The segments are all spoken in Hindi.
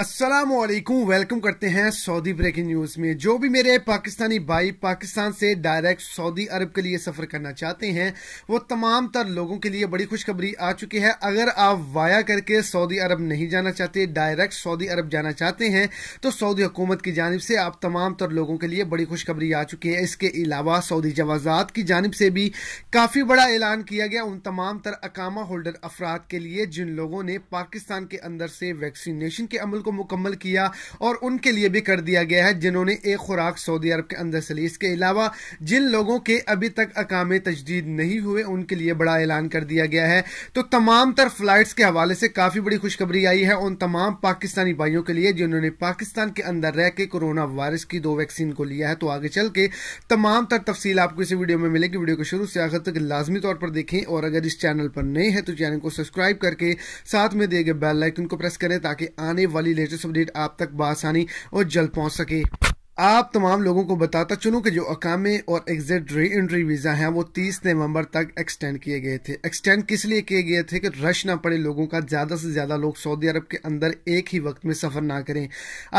असलम वेलकम करते हैं सऊदी ब्रेकिंग न्यूज़ में जो भी मेरे पाकिस्तानी भाई पाकिस्तान से डायरेक्ट सऊदी अरब के लिए सफ़र करना चाहते हैं वो तमाम तर लोगों के लिए बड़ी खुशखबरी आ चुकी है अगर आप वाया करके सऊदी अरब नहीं जाना चाहते डायरेक्ट सऊदी अरब जाना चाहते हैं तो सऊदी हुकूमत की जानब से आप तमाम तर लोगों के लिए बड़ी खुशखबरी आ चुकी है इसके अलावा सऊदी जवाजात की जानब से भी काफ़ी बड़ा ऐलान किया गया उन तमाम तर अकामा होल्डर अफराद के लिए जिन लोगों ने पाकिस्तान के अंदर से वैक्सीनेशन के अमल को को मुकम्मल किया और उनके लिए भी कर दिया गया है जिन्होंने एक खुराक सऊदी अरब के अंदर से ली इसके अलावा जिन लोगों के अभी तक अकामे तजदीद नहीं हुए उनके लिए बड़ा ऐलान कर दिया गया है तो तमाम तर फ्लाइट्स के हवाले से काफ़ी बड़ी खुशखबरी आई है उन तमाम पाकिस्तानी भाइयों के लिए जिन्होंने पाकिस्तान के अंदर रह के कोरोना वायरस की दो वैक्सीन को लिया है तो आगे चल के तमाम तर तफसील आपको इसी वीडियो में मिलेगी वीडियो को शुरू से आखिर तक लाजमी तौर पर देखें और अगर इस चैनल पर नए हैं तो चैनल को सब्सक्राइब करके साथ में दिए गए बेल लाइकन को प्रेस करें ताकि आने वाली लेटेस्ट अपडेट आप तक बसानी और जल्द पहुँच सके आप तमाम लोगों को बताता चलूं कि जो अकामे और एग्जिट री एंट्री वीज़ा हैं वो 30 नवंबर तक एक्सटेंड किए गए थे एक्सटेंड किस लिए किए गए थे कि रश ना पड़े लोगों का ज़्यादा से ज़्यादा लोग सऊदी अरब के अंदर एक ही वक्त में सफ़र ना करें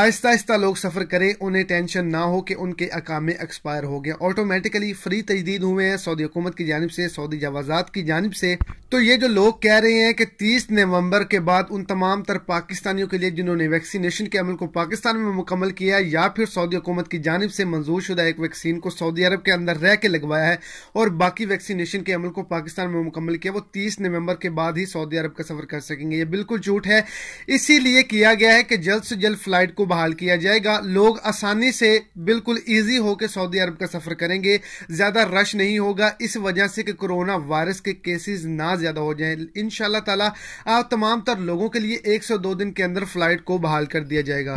आहिस्ता आहिस्ता लोग सफ़र करें उन्हें टेंशन ना हो कि उनके अकामे एक्सपायर हो गए ऑटोमेटिकली फ्री तजदीद हुए हैं सऊदी हुकूमत की जानब से सऊदी जवाजात की जानब से तो ये जो लोग कह रहे हैं कि 30 नवंबर के बाद उन तमाम तर पाकिस्तानियों के लिए जिन्होंने वैक्सीनेशन के अमल को पाकिस्तान में मुकम्मल किया है या फिर सऊदी हुकूमत की जानब से मंजूर शुदा एक वैक्सीन को सऊदी अरब के अंदर रह के लगवाया है और बाकी वैक्सीनेशन के अमल को पाकिस्तान में मुकम्मल किया वो तीस नवंबर के बाद ही सऊदी अरब का सफर कर सकेंगे ये बिल्कुल झूठ है इसीलिए किया गया है कि जल्द से जल्द फ्लाइट को बहाल किया जाएगा लोग आसानी से बिल्कुल ईजी होकर सऊदी अरब का सफर करेंगे ज्यादा रश नहीं होगा इस वजह से कि कोरोना वायरस के केसेज ना ज़्यादा हो जाए इन ताला तमाम तर लोगों के लिए दो दिन के अंदर फ़्लाइट को बहाल कर दिया जाएगा